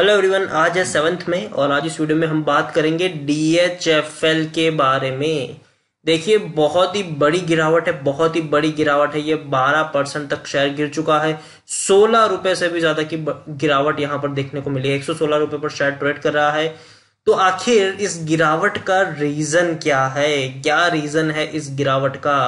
hello everyone आज है seventh में और आज इस वीडियो में हम बात करेंगे डीएचएफएल के बारे में देखिए बहुत ही बड़ी गिरावट है बहुत ही बड़ी गिरावट है ये 12 परसेंट तक शेयर गिर चुका है सोलह रुपए से भी ज्यादा की गिरावट यहाँ पर देखने को मिली है एक रुपए पर शेयर ट्रेड कर रहा है तो आखिर इस गिरावट का रीजन क्या है क्या रीजन है इस गिरावट का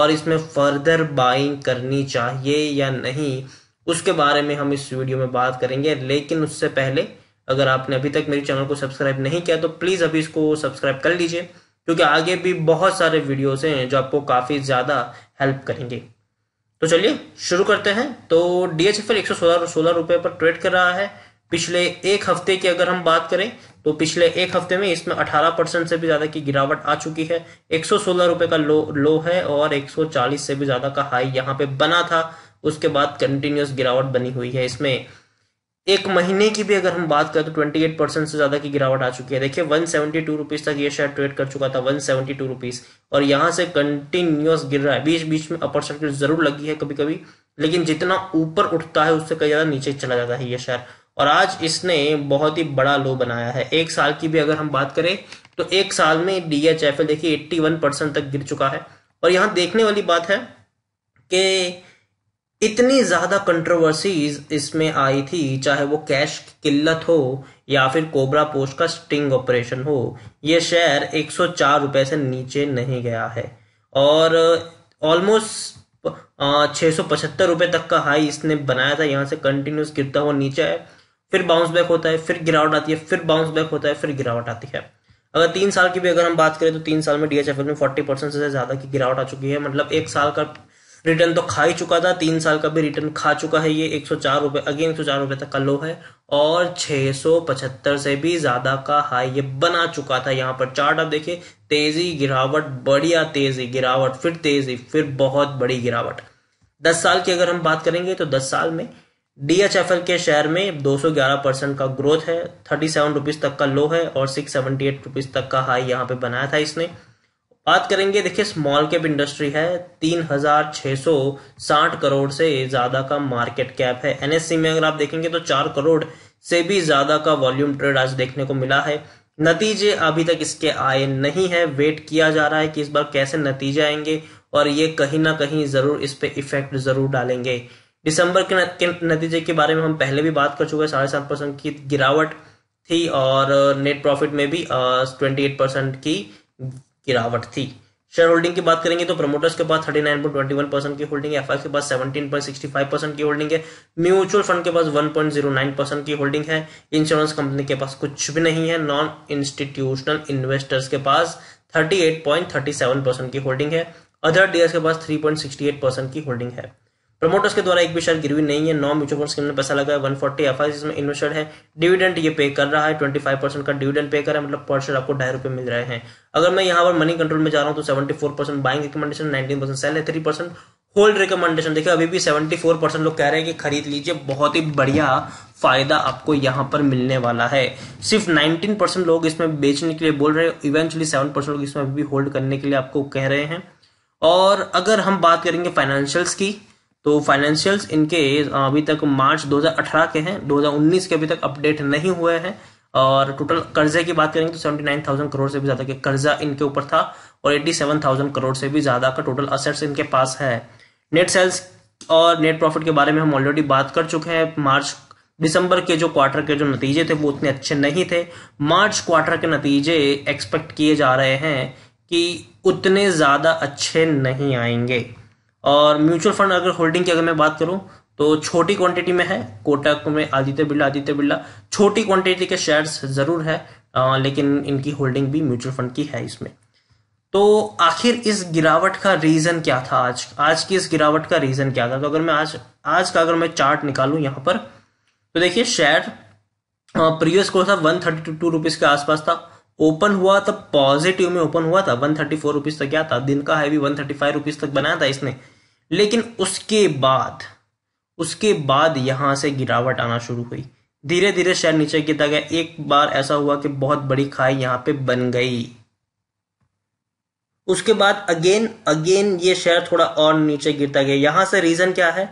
और इसमें फर्दर बाइंग करनी चाहिए या नहीं उसके बारे में हम इस वीडियो में बात करेंगे लेकिन उससे पहले अगर आपने अभी तक मेरे चैनल को सब्सक्राइब नहीं किया तो प्लीज़ अभी इसको सब्सक्राइब कर लीजिए क्योंकि आगे भी बहुत सारे वीडियोस हैं जो आपको काफ़ी ज़्यादा हेल्प करेंगे तो चलिए शुरू करते हैं तो डीएचएफएल एक सौ सोलह सोलह रुपये पर ट्रेड कर रहा है पिछले एक हफ्ते की अगर हम बात करें तो पिछले एक हफ्ते में इसमें 18 परसेंट से भी ज़्यादा की गिरावट आ चुकी है एक सौ सोलह रुपए का लो लो है और 140 से भी ज़्यादा का हाई यहाँ पे बना था उसके बाद कंटिन्यूस गिरावट बनी हुई है इसमें एक महीने की भी अगर हम बात करें तो 28 परसेंट से ज़्यादा की गिरावट आ चुकी है देखिए वन सेवेंटी रुपीज़ तक ये शेयर ट्रेड कर चुका था वन सेवेंटी रुपीज़ और यहां से कंटिन्यूस गिर रहा है बीच बीच में अपर सर्किट जरूर लगी है कभी कभी लेकिन जितना ऊपर उठता है उससे कहीं ज़्यादा नीचे चला जाता है ये शेयर और आज इसने बहुत ही बड़ा लो बनाया है एक साल की भी अगर हम बात करें तो एक साल में डी देखिए एट्टी वन परसेंट तक गिर चुका है और यहां देखने वाली बात है कि इतनी ज़्यादा कंट्रोवर्सीज इसमें आई थी चाहे वो कैश किल्लत हो या फिर कोबरा पोस्ट का स्टिंग ऑपरेशन हो ये शेयर एक सौ से नीचे नहीं गया है और ऑलमोस्ट uh, uh, छः सौ तक का हाई इसने बनाया था यहाँ से कंटिन्यूस गिरता हुआ नीचे है फिर बाउंस बैक होता है फिर गिरावट आती है फिर बाउंस बैक होता है फिर गिरावट आती है अगर तीन साल की भी अगर हम बात करें तो तीन साल में डीएचएफएल में फोर्टी परसेंट से ज़्यादा की गिरावट आ चुकी है मतलब एक साल का रिटर्न तो खा ही चुका था तीन साल का भी रिटर्न खा चुका है ये एक सौ चार रुपये अगेन एक सौ चार रुपए तक का लो है और छह सौ पचहत्तर से भी ज़्यादा का हाई ये बना चुका था यहाँ पर चार्ट आप देखिए तेज़ी गिरावट बढ़िया तेज़ी गिरावट फिर तेज़ी फिर बहुत बड़ी गिरावट दस साल की अगर हम बात करेंगे तो दस साल में डी एच एफ एल के शेयर में 211 परसेंट का ग्रोथ है थर्टी सेवन रुपीज़ तक का लो है और सिक्स सेवेंटी एट रुपीज़ तक का हाई यहाँ पे बनाया था इसने बात करेंगे देखिए स्मॉल कैप इंडस्ट्री है तीन हजार छह सौ साठ करोड़ से ज़्यादा का मार्केट कैप है एनएससी में अगर आप देखेंगे तो चार करोड़ से भी ज़्यादा का वॉल्यूम ट्रेड आज देखने को मिला है नतीजे अभी तक इसके आए नहीं है वेट किया जा रहा है कि इस बार कैसे नतीजे आएंगे और ये कहीं ना कहीं ज़रूर इस पर इफेक्ट ज़रूर डालेंगे दिसंबर के नतीजे के बारे में हम पहले भी बात कर चुके हैं साढ़े सात परसेंट की गिरावट थी और नेट प्रॉफिट में भी ट्वेंटी एट परसेंट की गिरावट थी शेयर होल्डिंग की बात करेंगे तो प्रमोटर्स के पास 39.21 परसेंट की होल्डिंग है एफआई के पास 17.65 परसेंट की होल्डिंग है म्यूचुअल फंड के पास 1.09 परसेंट की होल्डिंग है इंश्योरेंस कंपनी के पास कुछ भी नहीं है नॉन इंस्टीट्यूशनल इन्वेस्टर्स के पास 38.37 परसेंट की होल्डिंग है अदर डीएस के पास एट परसेंट की होल्डिंग है प्रमोटर्स के द्वारा एक भी शेयर गिरवी नहीं है नौ म्यूचुअल फंड में पैसा है one forty F I invested है डिविडेंड ये पे कर रहा है ट्वेंटी फाइव परसेंट का डिविडेंड पे कर रहा है मतलब पर शेयर आपको ढाई रुपए मिल रहे हैं अगर मैं यहाँ पर मनी कंट्रोल में जा रहा हूँ तो seventy four percent buying recommendation nineteen percent sell है थ्री परसेंट होल्ड रिकमेंडेशन देखिए अभी भी सेवेंटी फोर परसेंट लोग कह रहे हैं कि खरीद लीजिए बहुत ही बढ़िया फायदा आपको यहाँ पर मिलने वाला है सिर्फ नाइनटीन परसेंट लोग इसमें बेचने के लिए बोल रहे हैं इवेंचुअली सेवन परसेंट लोग इसमें अभी होल्ड करने के लिए आपको कह रहे हैं और अगर हम बात करेंगे फाइनेंशियल्स की तो फाइनेंशियल्स इनके अभी तक मार्च 2018 के हैं 2019 के अभी तक अपडेट नहीं हुए हैं और टोटल कर्जे की बात करेंगे तो 79,000 करोड़ से भी ज़्यादा के कर्जा इनके ऊपर था और 87,000 करोड़ से भी ज़्यादा का टोटल असेट्स इनके पास है नेट सेल्स और नेट प्रॉफिट के बारे में हम ऑलरेडी बात कर चुके हैं मार्च दिसंबर के जो क्वार्टर के जो नतीजे थे वो उतने अच्छे नहीं थे मार्च क्वार्टर के नतीजे एक्सपेक्ट किए जा रहे हैं कि उतने ज़्यादा अच्छे नहीं आएंगे और म्यूचुअल फंड अगर होल्डिंग की अगर मैं बात करूं तो छोटी क्वांटिटी में है कोटक में आदित्य बिरला आदित्य बिरला छोटी क्वांटिटी के शेयर्स जरूर है आ, लेकिन इनकी होल्डिंग भी म्यूचुअल फंड की है इसमें तो आखिर इस गिरावट का रीजन क्या था आज आज की इस गिरावट का रीजन क्या था तो अगर मैं आज आज का अगर मैं चार्ट निकालू यहां पर तो देखिए शेयर प्रीवियस क्लोज था वन थर्टी टू रुपीज के आसपास था ओपन हुआ था तो पॉजिटिव में ओपन हुआ था वन थर्टी फोर रुपीज तक गया था दिन का हाई भी वन थर्टी फाइव रुपीज तक बनाया था इसने लेकिन उसके बाद उसके बाद यहां से गिरावट आना शुरू हुई धीरे धीरे शेयर नीचे गिरता गया एक बार ऐसा हुआ कि बहुत बड़ी खाई यहां पे बन गई उसके बाद अगेन अगेन ये शेयर थोड़ा और नीचे गिरता गया यहां से रीजन क्या है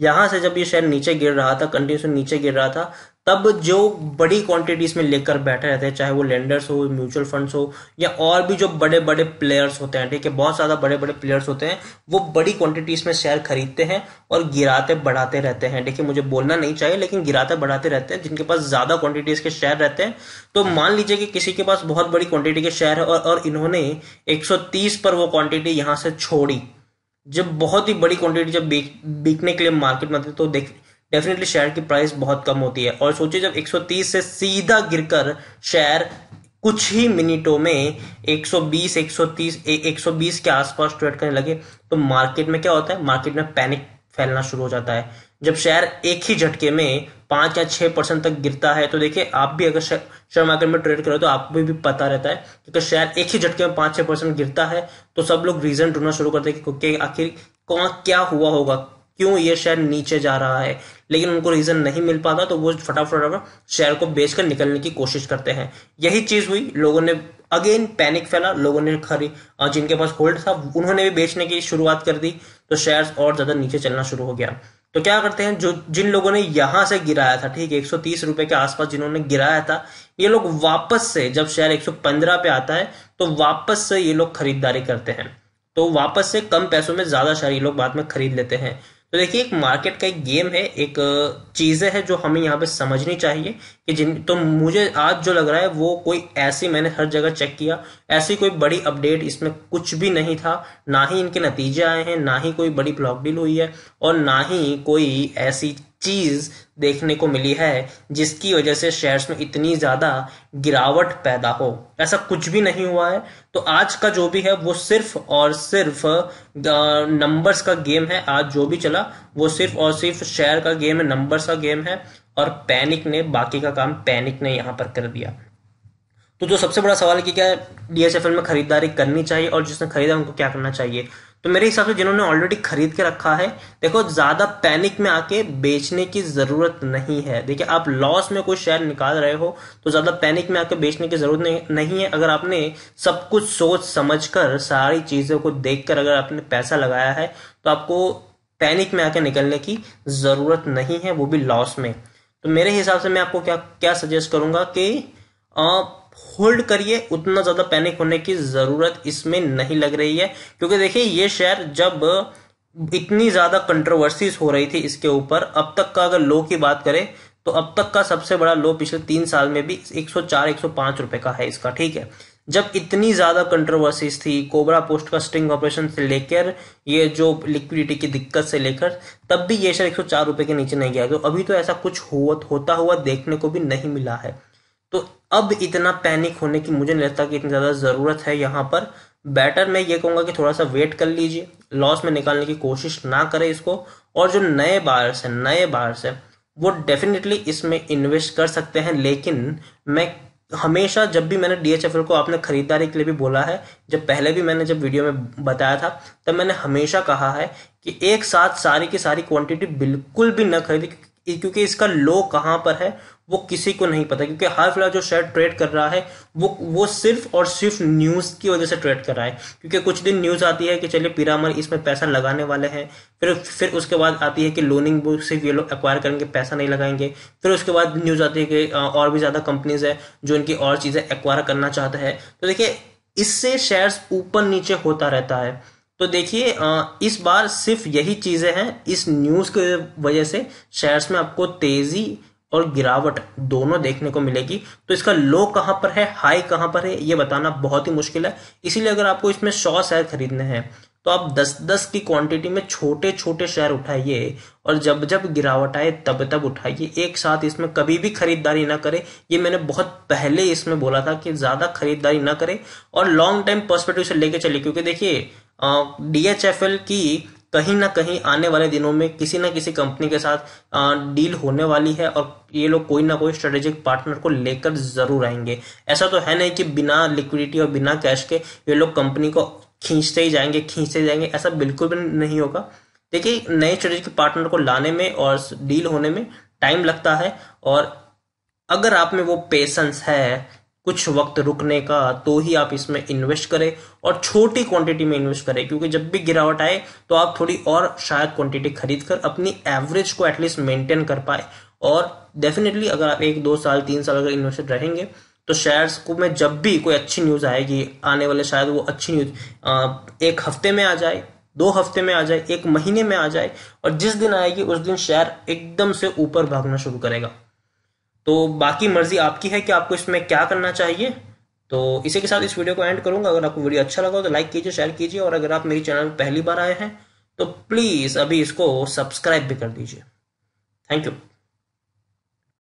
यहां से जब ये शेयर नीचे गिर रहा था कंटिन्यूस नीचे गिर रहा था तब जो बड़ी क्वांटिटीज में लेकर बैठे रहते हैं चाहे वो लेंडर्स हो म्यूचुअल फंड्स हो या और भी जो बड़े बड़े प्लेयर्स होते हैं ठीक है बहुत ज़्यादा बड़े बड़े प्लेयर्स होते हैं वो बड़ी क्वांटिटीज में शेयर खरीदते हैं और गिराते बढ़ाते रहते हैं देखिए मुझे बोलना नहीं चाहिए लेकिन गिराते बढ़ाते रहते हैं जिनके पास ज़्यादा क्वांटिटीज के शेयर रहते हैं तो मान लीजिए कि किसी के पास बहुत बड़ी क्वांटिटी के शेयर है और, और इन्होंने एक पर वो क्वांटिटी यहाँ से छोड़ी जब बहुत ही बड़ी क्वांटिटी जब बिकने के लिए मार्केट में तो देख डेफिनेटली शेयर की प्राइस बहुत कम होती है और सोचिए जब 130 से सीधा गिरकर शेयर कुछ ही मिनटों में 120 130 120 के आसपास ट्रेड करने लगे तो मार्केट में क्या होता है मार्केट में पैनिक फैलना शुरू हो जाता है जब शेयर एक ही झटके में पांच या छह परसेंट तक गिरता है तो देखिए आप भी अगर शेयर मार्केट में ट्रेड करो तो आपको भी, भी पता रहता है क्योंकि तो शेयर एक ही झटके में पांच छह परसेंट गिरता है तो सब लोग रीज़न ढूंढना शुरू करते हैं कि आखिर कौन क्या हुआ होगा क्यों ये शेयर नीचे जा रहा है लेकिन उनको रीजन नहीं मिल पाता तो वो फटाफट शेयर को बेचकर निकलने की कोशिश करते हैं यही चीज हुई लोगों ने अगेन पैनिक फैला लोगों ने खरी जिनके पास होल्ड था उन्होंने भी बेचने की शुरुआत कर दी तो शेयर और ज्यादा नीचे चलना शुरू हो गया तो क्या करते हैं जो जिन लोगों ने यहां से गिराया था ठीक है एक रुपए के आसपास जिन्होंने गिराया था ये लोग वापस से जब शेयर 115 पे आता है तो वापस से ये लोग खरीदारी करते हैं तो वापस से कम पैसों में ज्यादा शेयर ये लोग बाद में खरीद लेते हैं तो देखिए एक मार्केट का एक गेम है एक चीज़ें है जो हमें यहाँ पे समझनी चाहिए कि जिन तो मुझे आज जो लग रहा है वो कोई ऐसी मैंने हर जगह चेक किया ऐसी कोई बड़ी अपडेट इसमें कुछ भी नहीं था ना ही इनके नतीजे आए हैं ना ही कोई बड़ी ब्लॉक डील हुई है और ना ही कोई ऐसी चीज़ देखने को मिली है जिसकी वजह से शेयर्स में इतनी ज़्यादा गिरावट पैदा हो ऐसा कुछ भी नहीं हुआ है तो आज का जो भी है वो सिर्फ और सिर्फ नंबर्स का गेम है आज जो भी चला वो सिर्फ और सिर्फ शेयर का गेम है नंबर्स का गेम है और पैनिक ने बाकी का काम पैनिक ने यहाँ पर कर दिया तो जो सबसे बड़ा सवाल है कि क्या डीएसएफएल में खरीदारी करनी चाहिए और जिसने खरीदा उनको क्या करना चाहिए तो मेरे हिसाब से जिन्होंने ऑलरेडी खरीद के रखा है देखो ज़्यादा पैनिक में आके बेचने की ज़रूरत नहीं है देखिए आप लॉस में कोई शेयर निकाल रहे हो तो ज़्यादा पैनिक में आके बेचने की ज़रूरत नहीं है अगर आपने सब कुछ सोच समझ कर सारी चीज़ों को देख कर अगर आपने पैसा लगाया है तो आपको पैनिक में आके निकलने की ज़रूरत नहीं है वो भी लॉस में तो मेरे हिसाब से मैं आपको क्या क्या सजेस्ट करूँगा कि होल्ड करिए उतना ज़्यादा पैनिक होने की ज़रूरत इसमें नहीं लग रही है क्योंकि देखिए ये शेयर जब इतनी ज़्यादा कंट्रोवर्सीज हो रही थी इसके ऊपर अब तक का अगर लो की बात करें तो अब तक का सबसे बड़ा लो पिछले तीन साल में भी 104 105 रुपए का है इसका ठीक है जब इतनी ज़्यादा कंट्रोवर्सीज थी कोबरा पोस्ट का स्टिंग ऑपरेशन से लेकर ये जो लिक्विडिटी की दिक्कत से लेकर तब भी ये शेयर एक सौ के नीचे नहीं गया तो अभी तो ऐसा कुछ हुआ होता हुआ देखने को भी नहीं मिला है अब इतना पैनिक होने की मुझे नहीं लगता कि इतनी ज़्यादा ज़रूरत है यहाँ पर बेटर मैं ये कहूँगा कि थोड़ा सा वेट कर लीजिए लॉस में निकालने की कोशिश ना करें इसको और जो नए बायर्स हैं नए बायर्स हैं वो डेफिनेटली इसमें इन्वेस्ट कर सकते हैं लेकिन मैं हमेशा जब भी मैंने डी को आपने खरीदारी के लिए भी बोला है जब पहले भी मैंने जब वीडियो में बताया था तब मैंने हमेशा कहा है कि एक साथ सारी की सारी क्वांटिटी बिल्कुल भी ना खरीदे क्योंकि इसका लो कहाँ पर है वो किसी को नहीं पता क्योंकि हाल फिलहाल जो शेयर ट्रेड कर रहा है वो वो सिर्फ और सिर्फ न्यूज़ की वजह से ट्रेड कर रहा है क्योंकि कुछ दिन न्यूज़ आती है कि चलिए पिरामल इसमें पैसा लगाने वाले हैं फिर फिर उसके बाद आती है कि लोनिंग बुक सिर्फ ये लोग एक्वायर करेंगे पैसा नहीं लगाएंगे फिर उसके बाद न्यूज़ आती है कि और भी ज़्यादा कंपनीज है जो इनकी और चीज़ें एक्वायर करना चाहते हैं तो देखिए इससे शेयर्स ऊपर नीचे होता रहता है तो देखिए इस बार सिर्फ यही चीज़ें हैं इस न्यूज़ के वजह से शेयर्स में आपको तेज़ी और गिरावट दोनों देखने को मिलेगी तो इसका लो कहां पर है हाई कहां पर है ये बताना बहुत ही मुश्किल है इसीलिए अगर आपको इसमें सौ शेयर खरीदने हैं तो आप 10-10 की क्वांटिटी में छोटे छोटे शेयर उठाइए और जब जब गिरावट आए तब तब उठाइए एक साथ इसमें कभी भी खरीदारी ना करें ये मैंने बहुत पहले इसमें बोला था कि ज़्यादा खरीदारी ना करें और लॉन्ग टाइम पर्सपेक्टिव से लेके चलिए क्योंकि देखिए डी एच एफ एल की कहीं ना कहीं आने वाले दिनों में किसी ना किसी कंपनी के साथ डील होने वाली है और ये लोग कोई ना कोई स्ट्रेटेजिक पार्टनर को लेकर ज़रूर आएंगे ऐसा तो है नहीं कि बिना लिक्विडिटी और बिना कैश के ये लोग कंपनी को खींचते ही जाएंगे खींचते ही जाएंगे ऐसा बिल्कुल भी नहीं होगा देखिए नए स्ट्रेटेजिक पार्टनर को लाने में और डील होने में टाइम लगता है और अगर आप में वो पेशेंस है कुछ वक्त रुकने का तो ही आप इसमें इन्वेस्ट करें और छोटी क्वांटिटी में इन्वेस्ट करें क्योंकि जब भी गिरावट आए तो आप थोड़ी और शायद क्वांटिटी खरीद कर अपनी एवरेज को एटलीस्ट मेंटेन कर पाए और डेफिनेटली अगर आप एक दो साल तीन साल अगर इन्वेस्टेड रहेंगे तो शेयर्स को में जब भी कोई अच्छी न्यूज़ आएगी आने वाले शायद वो अच्छी न्यूज़ एक हफ्ते में आ जाए दो हफ्ते में आ जाए एक महीने में आ जाए और जिस दिन आएगी उस दिन शेयर एकदम से ऊपर भागना शुरू करेगा तो बाकी मर्जी आपकी है कि आपको इसमें क्या करना चाहिए तो इसी के साथ इस वीडियो को एंड करूंगा अगर आपको वीडियो अच्छा लगा हो तो लाइक कीजिए शेयर कीजिए और अगर आप मेरी चैनल पर पहली बार आए हैं तो प्लीज़ अभी इसको सब्सक्राइब भी कर दीजिए थैंक यू